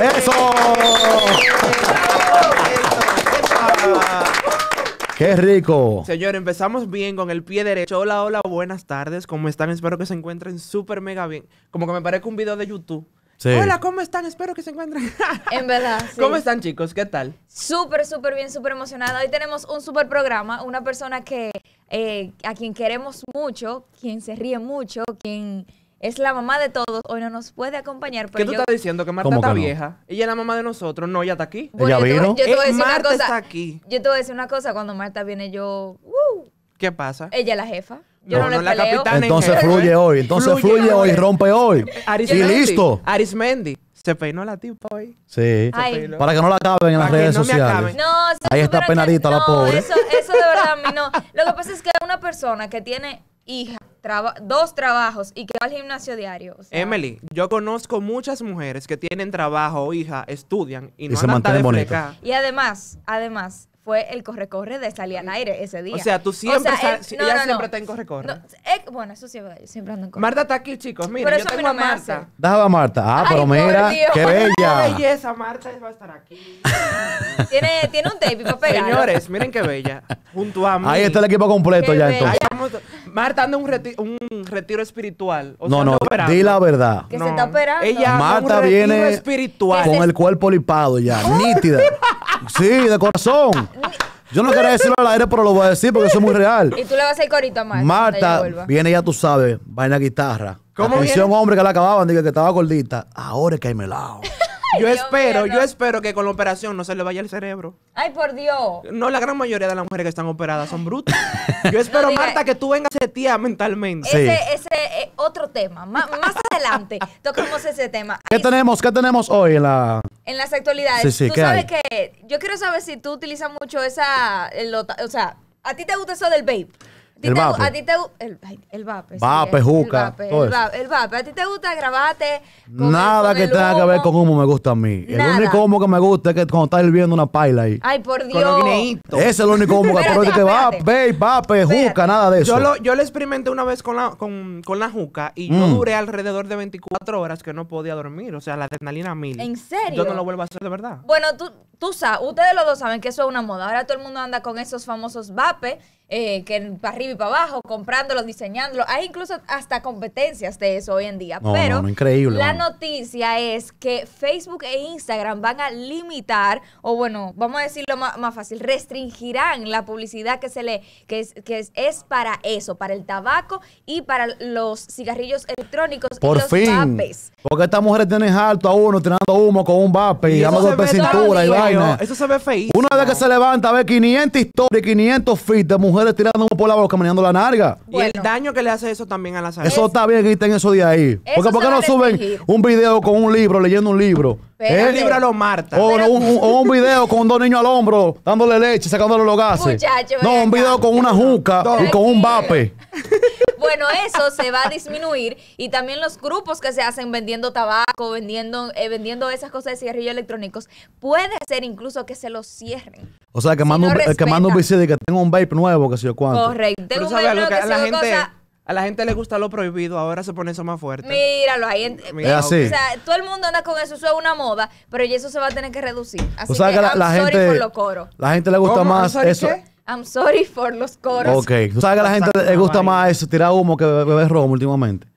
¡Eso! ¡Qué rico! Señor, empezamos bien con el pie derecho. Hola, hola, buenas tardes. ¿Cómo están? Espero que se encuentren súper mega bien. Como que me parece un video de YouTube. Hola, ¿cómo están? Espero que se encuentren. en verdad. Sí. ¿Cómo están, chicos? ¿Qué tal? Súper, súper bien, súper emocionada. Hoy tenemos un súper programa, una persona que eh, a quien queremos mucho, quien se ríe mucho, quien es la mamá de todos, hoy no nos puede acompañar. porque ¿Qué tú estás diciendo? ¿Que Marta está vieja? Ella es la mamá de nosotros, no, ella está aquí. ¿Ella vino? yo te voy a decir una eh, cosa. está aquí. Yo te voy a decir una cosa, cuando Marta viene yo... ¡uh! ¿Qué pasa? Ella es la jefa. Yo no, le peleo. entonces fluye hoy, entonces fluye, hoy, rompe hoy. y listo. Arismendi. Se peinó la tipa hoy. Sí. Para que no la acaben en las redes no sociales. No, Ahí está penadita la pobre. Eso, eso de verdad a mí no. Lo que pasa es que una persona que tiene hija dos trabajos y que al gimnasio diario. Emily, yo conozco muchas mujeres que tienen trabajo, hija, estudian y, no se mantienen bonitas. Y además, además, fue el corre-corre de salir al aire ese día. O sea, tú siempre, o no, ella no, siempre está en corre-corre. Eh, bueno, eso sí siempre ando en corre. Marta está aquí, chicos, mira, yo tengo a Marta. Daba a Marta. Ah, pero mira, qué bella. Qué belleza, Marta va a estar aquí. tiene, tiene un tape para Señores, miren qué bella. Junto a mí. Ahí está el equipo completo ya entonces. Marta anda un, un retiro espiritual. no, no, di la verdad. Que se está operando. Ella Marta viene con el cuerpo lipado ya, nítida. Sí, de corazón. Yo no quería decirlo al aire, pero lo voy a decir porque eso es muy real. Y tú le vas a ir corito a Marta. Marta viene, ya tú sabes, vaina guitarra. ¿Cómo Atención, hombre, que la acababan, dije que estaba gordita. Ahora es que hay melado. Yo espero, yo espero que con la operación no se le vaya el cerebro. Ay, por Dios. No, la gran mayoría de las mujeres que están operadas son brutas. Yo espero, Marta, que tú vengas tía mentalmente. Ese, ese eh, otro tema. más adelante tocamos ese tema. ¿Qué tenemos? ¿Qué tenemos hoy en la en las actualidades? Sí, sí, tú sabes hay? yo quiero saber si tú utilizas mucho esa o sea, a ti te gusta eso del vape. El vape. A ti te el, el vape. Vape, El, vape, A ti te gusta grabarte. Nada que tenga que ver con humo me gusta a mí. El único humo que me gusta es que cuando estás hirviendo una paila ahí. Ay, por Dios. Ese es el único humo que pero que vape, vape, juca, nada de eso. Yo lo, yo lo experimenté una vez con la, con, la juca y yo mm. duré alrededor de 24 horas que no podía dormir. O sea, la adrenalina a mil. ¿En serio? Yo no lo vuelvo a hacer de verdad. Bueno, tú, tú sabes, ustedes los dos saben que eso es una moda. Ahora todo el mundo anda con esos famosos vape, eh, que para arriba y para abajo, comprándolos, diseñándolos. Hay incluso hasta competencias de eso hoy en día. Pero increíble, la noticia es que Facebook e Instagram van a limitar, o bueno, vamos a decirlo más, más fácil, restringirán la publicidad que se le, que es, que es, para eso, para el tabaco y para los cigarrillos electrónicos Por y los fin. Vapes. Porque estas mujeres tienen alto a uno tirando humo con un vape y dando de cintura y vaina. Eso se ve feísimo. Una vez que se levanta, ve 500 historias, 500 feet de mujeres tirando humo por la boca, manejando la narga. Y el daño que le hace eso también a la salud. Eso, está bien, que estén eso de ahí. porque ¿por qué no suben un video con un libro, leyendo un libro? Eh, el libro a los Marta. O, un, video con dos niños al hombro, dándole leche, sacándole los gases. no, un video con una juca y con un vape. bueno, eso se va a disminuir y también los grupos que se hacen vendiendo tabaco, vendiendo, eh, vendiendo esas cosas de cigarrillos electrónicos, puede ser incluso que se los cierren. O sea, que mando un no, que de que tengo un vape nuevo, que sé yo cuánto. Correcto, la gente... a la gente le gusta lo prohibido, ahora se pone eso más fuerte. Míralo ahí. O sea, todo el mundo anda con eso, eso es una moda, pero eso se va a tener que reducir. Así que, la, gente. La gente le gusta más eso. I'm sorry for los coros. Ok, tú sabes que a la gente le gusta más eso, tirar humo que beber romo últimamente.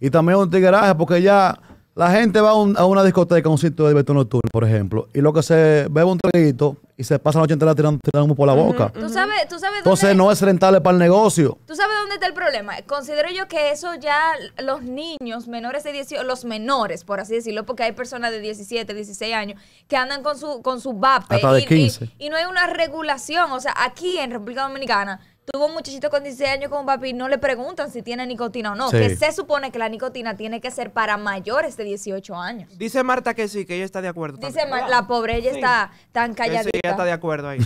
Y también un tigueraje, porque ya la gente va a, una discoteca, a un sitio de diversión nocturno, por ejemplo, y lo que se bebe un traguito y se pasa la noche entera tirando tirando por la boca. Entonces no es rentable para el negocio. ¿Tú sabes dónde está el problema? Considero yo que eso ya los niños menores de 18, los menores, por así decirlo, porque hay personas de 17, 16 años que andan con su, con su vape de 15. y no hay una regulación. O sea, aquí en República Dominicana tuvo un muchachito con 16 años con papi, no le preguntan si tiene nicotina o no, que se supone que la nicotina tiene que ser para mayores de 18 años. Dice Marta que sí, que ella está de acuerdo. Dice Marta, la pobre, ella está tan calladita. Sí, ella está de acuerdo ahí.